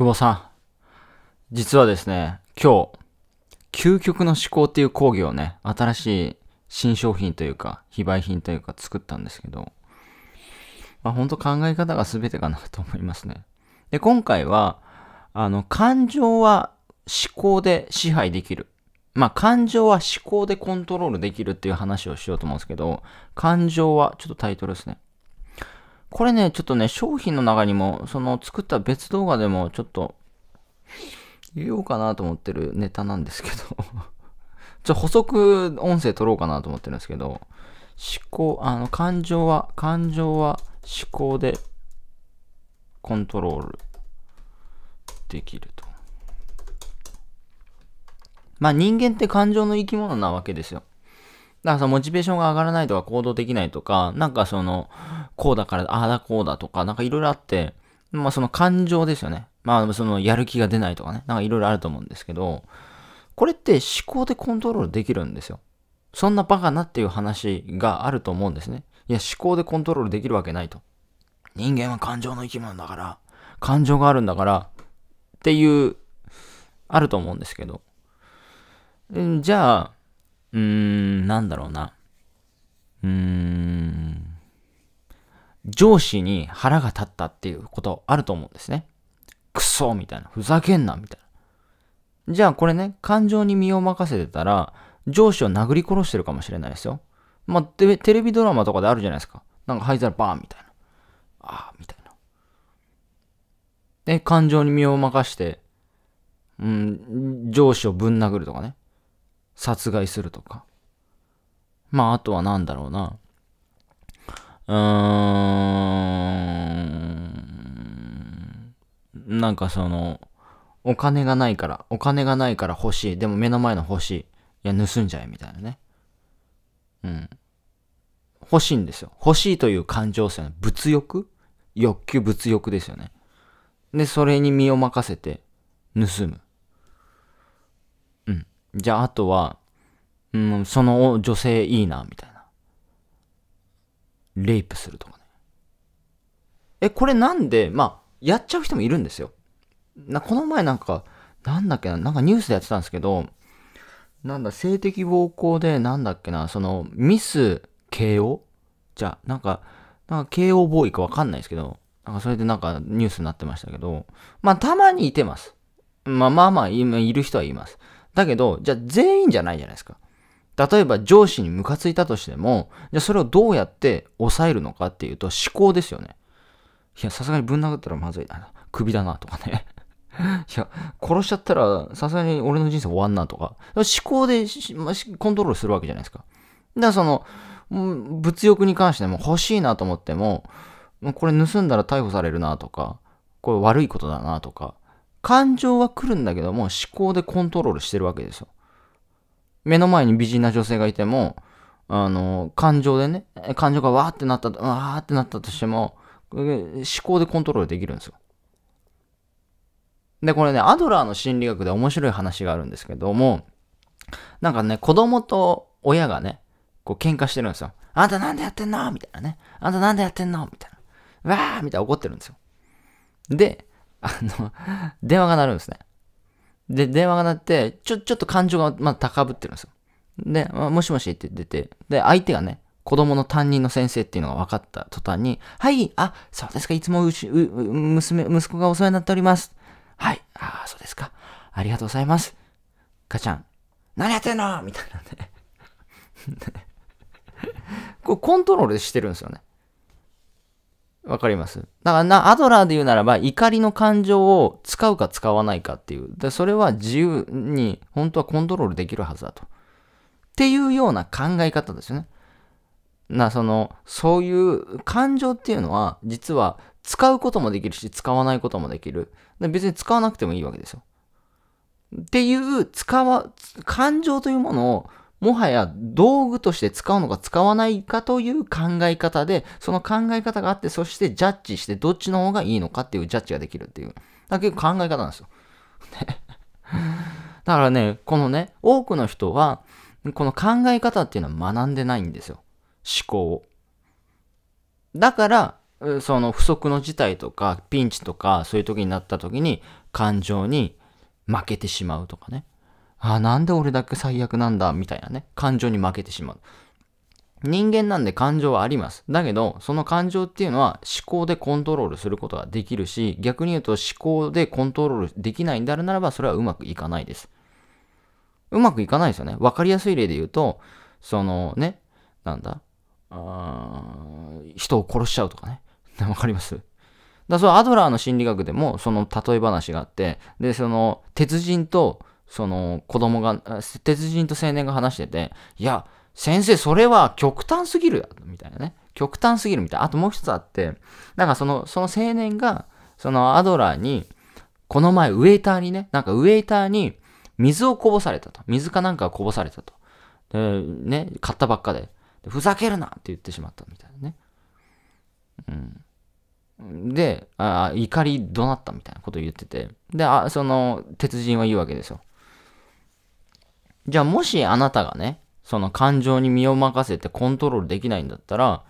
久保さん。実はですね、今日、究極の思考っていう講義をね、新しい新商品というか、非売品というか作ったんですけど、まあ本当考え方が全てかなと思いますね。で、今回は、あの、感情は思考で支配できる。まあ感情は思考でコントロールできるっていう話をしようと思うんですけど、感情は、ちょっとタイトルですね。これね、ちょっとね、商品の中にも、その作った別動画でもちょっと言おうかなと思ってるネタなんですけど ちょ、補足音声取ろうかなと思ってるんですけど、思考、あの、感情は、感情は思考でコントロールできると。まあ人間って感情の生き物なわけですよ。だからさ、モチベーションが上がらないとか行動できないとか、なんかその、こうだから、ああだこうだとか、なんかいろいろあって、まあその感情ですよね。まあそのやる気が出ないとかね、なんかいろいろあると思うんですけど、これって思考でコントロールできるんですよ。そんなバカなっていう話があると思うんですね。いや、思考でコントロールできるわけないと。人間は感情の生き物だから、感情があるんだから、っていう、あると思うんですけど。じゃあ、うーん、なんだろうな。うーん。上司に腹が立ったっていうことあると思うんですね。クソみたいな。ふざけんなみたいな。じゃあこれね、感情に身を任せてたら、上司を殴り殺してるかもしれないですよ。まあ、テレビドラマとかであるじゃないですか。なんか灰皿バーンみたいな。ああ、みたいな。で、感情に身を任して、うん、上司をぶん殴るとかね。殺害するとか。まあ、あとは何だろうな。うーん。なんかその、お金がないから、お金がないから欲しい。でも目の前の欲しい。いや、盗んじゃえ、みたいなね。うん。欲しいんですよ。欲しいという感情性す物欲欲求、物欲ですよね。で、それに身を任せて、盗む。うん。じゃあ、あとは、うん、その女性いいな、みたいな。レイプするとかね。え、これなんで、まあ、やっちゃう人もいるんですよ。な、この前なんか、なんだっけな、なんかニュースでやってたんですけど、なんだ、性的暴行で、なんだっけな、その、ミス慶応じゃあ、なんか、なんか慶応ボーイかわかんないですけど、なんかそれでなんかニュースになってましたけど、まあたまにいてます。まあまあまあ、今いる人は言います。だけど、じゃあ全員じゃないじゃないですか。例えば上司にムカついたとしても、じゃあそれをどうやって抑えるのかっていうと思考ですよね。いや、さすがにぶん殴ったらまずいな。首だなとかね。いや、殺しちゃったらさすがに俺の人生終わんなとか。思考でコントロールするわけじゃないですか。だからその、物欲に関しても欲しいなと思っても、これ盗んだら逮捕されるなとか、これ悪いことだなとか、感情は来るんだけども思考でコントロールしてるわけですよ。目の前に美人な女性がいても、あの、感情でね、感情がわーってなった、わーってなったとしても、思考でコントロールできるんですよ。で、これね、アドラーの心理学で面白い話があるんですけども、なんかね、子供と親がね、こう喧嘩してるんですよ。あんたなんでやってんのみたいなね。あんたなんでやってんのみたいな。わーみたいな怒ってるんですよ。で、あの、電話が鳴るんですね。で、電話が鳴って、ちょ、ちょっと感情がまだ高ぶってるんですよ。で、もしもしって出て、で、相手がね、子供の担任の先生っていうのが分かった途端に、はい、あ、そうですか、いつもうしう娘、息子がお世話になっております。はい、あ、あ、そうですか。ありがとうございます。母ちゃん、何やってんのみたいなね。これコントロールしてるんですよね。わかります。だからな、アドラーで言うならば、怒りの感情を使うか使わないかっていう。で、それは自由に、本当はコントロールできるはずだと。っていうような考え方ですよね。な、その、そういう感情っていうのは、実は使うこともできるし、使わないこともできる。で別に使わなくてもいいわけですよ。っていう、使わ、感情というものをもはや道具として使うのか使わないかという考え方で、その考え方があって、そしてジャッジしてどっちの方がいいのかっていうジャッジができるっていう。だ結ど考え方なんですよ。だからね、このね、多くの人は、この考え方っていうのは学んでないんですよ。思考を。だから、その不足の事態とか、ピンチとか、そういう時になった時に、感情に負けてしまうとかね。あ、なんで俺だけ最悪なんだ、みたいなね、感情に負けてしまう。人間なんで感情はあります。だけど、その感情っていうのは思考でコントロールすることができるし、逆に言うと思考でコントロールできないんだるならば、それはうまくいかないです。うまくいかないですよね。わかりやすい例で言うと、そのね、なんだ、人を殺しちゃうとかね。わかりますだそのアドラーの心理学でもその例え話があって、で、その鉄人とその子供が、鉄人と青年が話してて、いや、先生、それは極端すぎるみたいなね。極端すぎるみたいな。あともう一つあって、なんかその、その青年が、そのアドラーに、この前ウェイターにね、なんかウェイターに水をこぼされたと。水かなんかこぼされたと。で、ね、買ったばっかで。でふざけるなって言ってしまったみたいなね。うん。で、あ怒り怒鳴ったみたいなことを言ってて。で、あその、鉄人は言うわけですよ。じゃあもしあなたがね、その感情に身を任せてコントロールできないんだったら、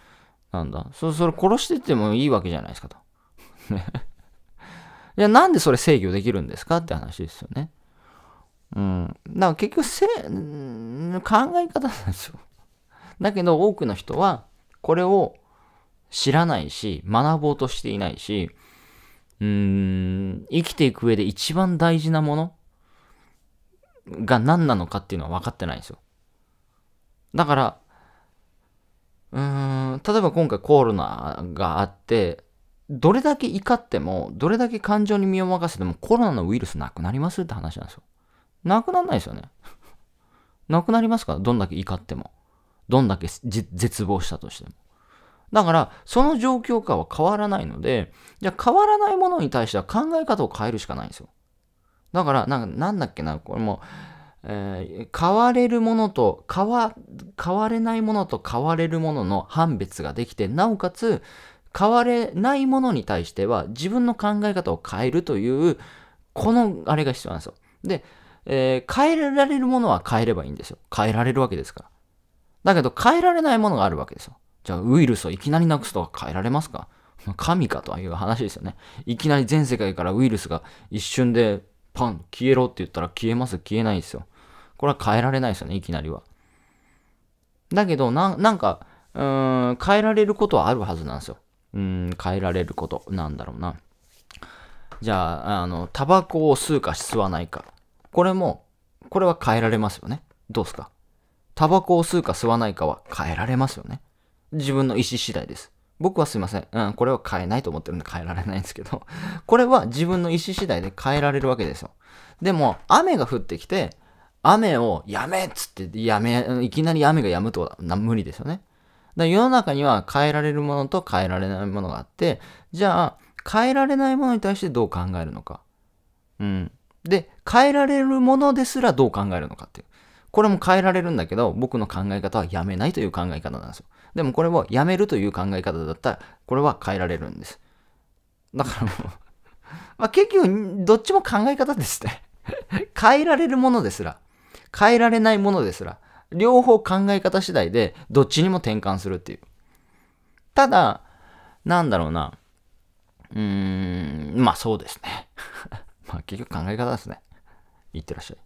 なんだ、そそれ殺してってもいいわけじゃないですかと。じゃあなんでそれ制御できるんですかって話ですよね。うん。だから結局せ、考え方なんですよ。だけど多くの人は、これを知らないし、学ぼうとしていないし、うーん、生きていく上で一番大事なものが何なのかっていうのは分かってないんですよ。だから、うーん、例えば今回コロナがあって、どれだけ怒っても、どれだけ感情に身を任せてもコロナのウイルスなくなりますって話なんですよ。なくならないですよね。なくなりますから、どんだけ怒っても。どんだけ絶望したとしても。だから、その状況下は変わらないので、じゃあ変わらないものに対しては考え方を変えるしかないんですよ。だから、なんかなんだっけな、これも、えー、買われるものと買わ、変われないものと買われるものの判別ができて、なおかつ、買われないものに対しては自分の考え方を変えるという、このあれが必要なんですよ。で、えー、変えられるものは変えればいいんですよ。変えられるわけですから。だけど変えられないものがあるわけですよ。じゃあウイルスをいきなりなくすとか変えられますか神かという話ですよね。いきなり全世界からウイルスが一瞬でパン、消えろって言ったら消えます、消えないんですよ。これは変えられないですよね、いきなりは。だけど、ななんか、うーん、変えられることはあるはずなんですよ。うん、変えられること、なんだろうな。じゃあ、あの、タバコを吸うか吸わないか。これも、これは変えられますよね。どうすかタバコを吸うか吸わないかは変えられますよね。自分の意思次第です。僕はすいません。うん、これは変えないと思ってるんで変えられないんですけど、これは自分の意思次第で変えられるわけですよ。でも、雨が降ってきて、雨をやめっつって、やめ、いきなり雨がやむとは無理ですよね。だ世の中には変えられるものと変えられないものがあって、じゃあ、変えられないものに対してどう考えるのか。うん。で、変えられるものですらどう考えるのかっていう。これも変えられるんだけど、僕の考え方はやめないという考え方なんですよ。でもこれをやめるという考え方だったら、これは変えられるんです。だからもうまあ結局、どっちも考え方ですね変えられるものですら、変えられないものですら、両方考え方次第で、どっちにも転換するっていう。ただ、なんだろうな。うーん、まあそうですね。まあ結局考え方ですね。いってらっしゃい。